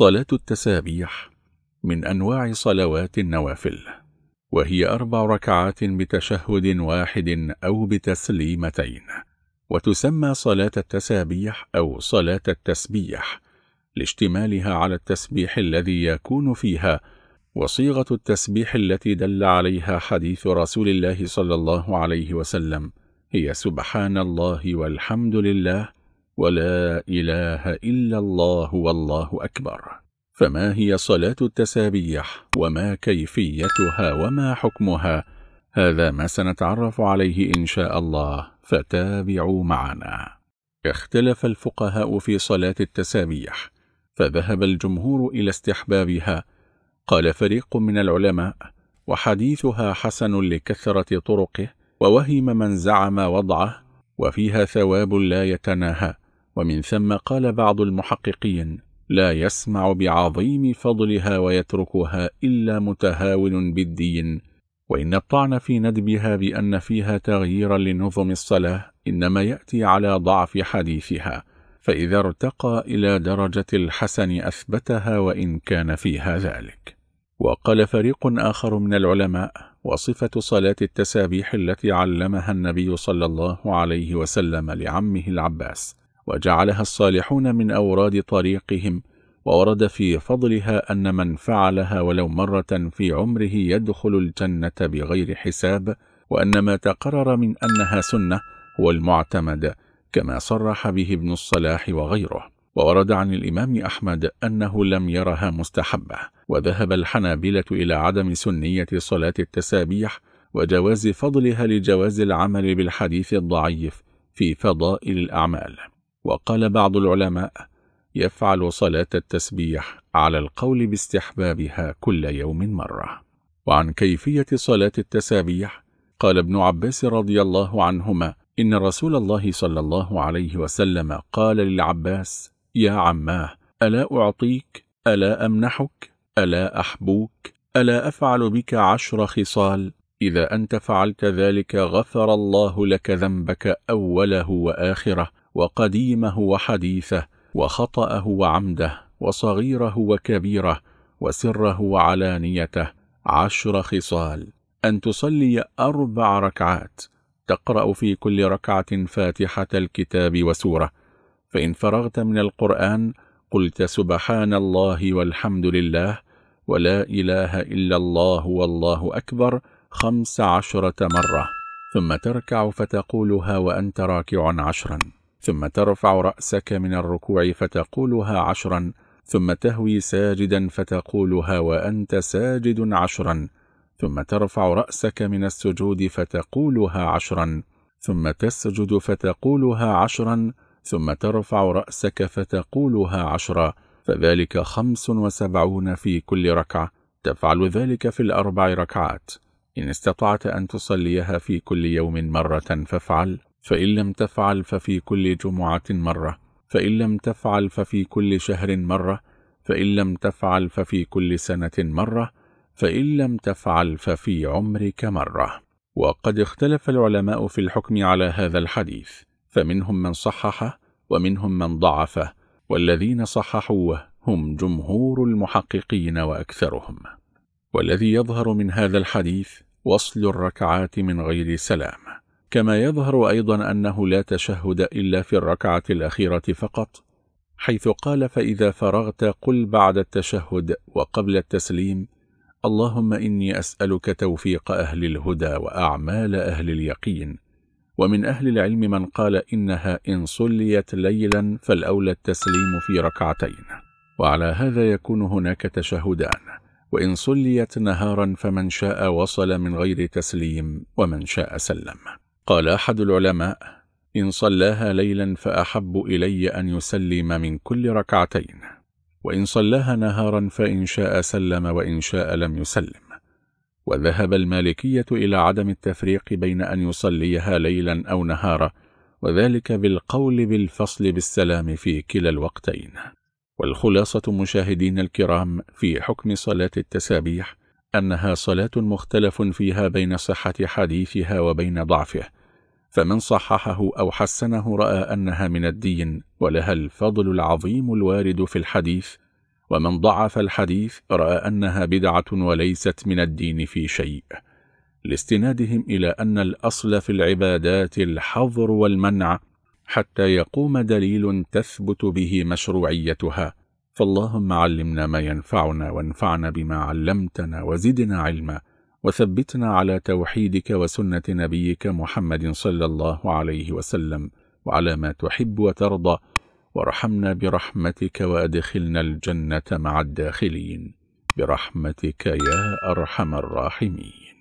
صلاة التسابيح من أنواع صلوات النوافل وهي أربع ركعات بتشهد واحد أو بتسليمتين وتسمى صلاة التسابيح أو صلاة التسبيح لاشتمالها على التسبيح الذي يكون فيها وصيغة التسبيح التي دل عليها حديث رسول الله صلى الله عليه وسلم هي سبحان الله والحمد لله ولا إله إلا الله والله أكبر فما هي صلاة التسابيح وما كيفيتها وما حكمها هذا ما سنتعرف عليه إن شاء الله فتابعوا معنا اختلف الفقهاء في صلاة التسابيح فذهب الجمهور إلى استحبابها قال فريق من العلماء وحديثها حسن لكثرة طرقه ووهم من زعم وضعه وفيها ثواب لا يتناهى ومن ثم قال بعض المحققين لا يسمع بعظيم فضلها ويتركها إلا متهاون بالدين وإن الطعن في ندبها بأن فيها تغييرا لنظم الصلاة إنما يأتي على ضعف حديثها فإذا ارتقى إلى درجة الحسن أثبتها وإن كان فيها ذلك وقال فريق آخر من العلماء وصفة صلاة التسابيح التي علمها النبي صلى الله عليه وسلم لعمه العباس وجعلها الصالحون من أوراد طريقهم وورد في فضلها أن من فعلها ولو مرة في عمره يدخل الجنة بغير حساب وأن ما تقرر من أنها سنة هو المعتمد كما صرح به ابن الصلاح وغيره وورد عن الإمام أحمد أنه لم يرها مستحبة وذهب الحنابلة إلى عدم سنية صلاة التسابيح وجواز فضلها لجواز العمل بالحديث الضعيف في فضائل الأعمال وقال بعض العلماء يفعل صلاة التسبيح على القول باستحبابها كل يوم مرة وعن كيفية صلاة التسابيح قال ابن عباس رضي الله عنهما إن رسول الله صلى الله عليه وسلم قال للعباس يا عماه ألا أعطيك ألا أمنحك ألا أحبوك ألا أفعل بك عشر خصال إذا أنت فعلت ذلك غفر الله لك ذنبك أوله وآخره وقديمه وحديثه وخطأه وعمده وصغيره وكبيره وسره وعلانيته عشر خصال أن تصلي أربع ركعات تقرأ في كل ركعة فاتحة الكتاب وسورة فإن فرغت من القرآن قلت سبحان الله والحمد لله ولا إله إلا الله والله أكبر خمس عشرة مرة ثم تركع فتقولها وأنت راكع عشرا ثم ترفع رأسك من الركوع فتقولها عشرا ثم تهوي ساجدا فتقولها وأنت ساجد عشرا ثم ترفع رأسك من السجود فتقولها عشرا ثم تسجد فتقولها عشرا ثم ترفع رأسك فتقولها عشرا فذلك خمس وسبعون في كل ركعة تفعل ذلك في الأربع ركعات إن استطعت أن تصليها في كل يوم مرة فافعل فإن لم تفعل ففي كل جمعة مرة فإن لم تفعل ففي كل شهر مرة فإن لم تفعل ففي كل سنة مرة فإن لم تفعل ففي عمرك مرة وقد اختلف العلماء في الحكم على هذا الحديث فمنهم من صححه ومنهم من ضعفه والذين صححوه هم جمهور المحققين وأكثرهم والذي يظهر من هذا الحديث وصل الركعات من غير سلام كما يظهر أيضا أنه لا تشهد إلا في الركعة الأخيرة فقط حيث قال فإذا فرغت قل بعد التشهد وقبل التسليم اللهم إني أسألك توفيق أهل الهدى وأعمال أهل اليقين ومن أهل العلم من قال إنها إن صليت ليلا فالأولى التسليم في ركعتين وعلى هذا يكون هناك تشهدان وإن صليت نهارا فمن شاء وصل من غير تسليم ومن شاء سلم قال أحد العلماء إن صلاها ليلا فأحب إلي أن يسلم من كل ركعتين وإن صلاها نهارا فإن شاء سلم وإن شاء لم يسلم وذهب المالكية إلى عدم التفريق بين أن يصليها ليلا أو نهارا وذلك بالقول بالفصل بالسلام في كلا الوقتين والخلاصة مشاهدين الكرام في حكم صلاة التسابيح أنها صلاة مختلف فيها بين صحة حديثها وبين ضعفه فمن صححه أو حسنه رأى أنها من الدين ولها الفضل العظيم الوارد في الحديث ومن ضعف الحديث رأى أنها بدعة وليست من الدين في شيء لاستنادهم إلى أن الأصل في العبادات الحظر والمنع حتى يقوم دليل تثبت به مشروعيتها فاللهم علمنا ما ينفعنا وانفعنا بما علمتنا وزدنا علما وثبتنا على توحيدك وسنة نبيك محمد صلى الله عليه وسلم وعلى ما تحب وترضى وارحمنا برحمتك وأدخلنا الجنة مع الداخلين برحمتك يا أرحم الراحمين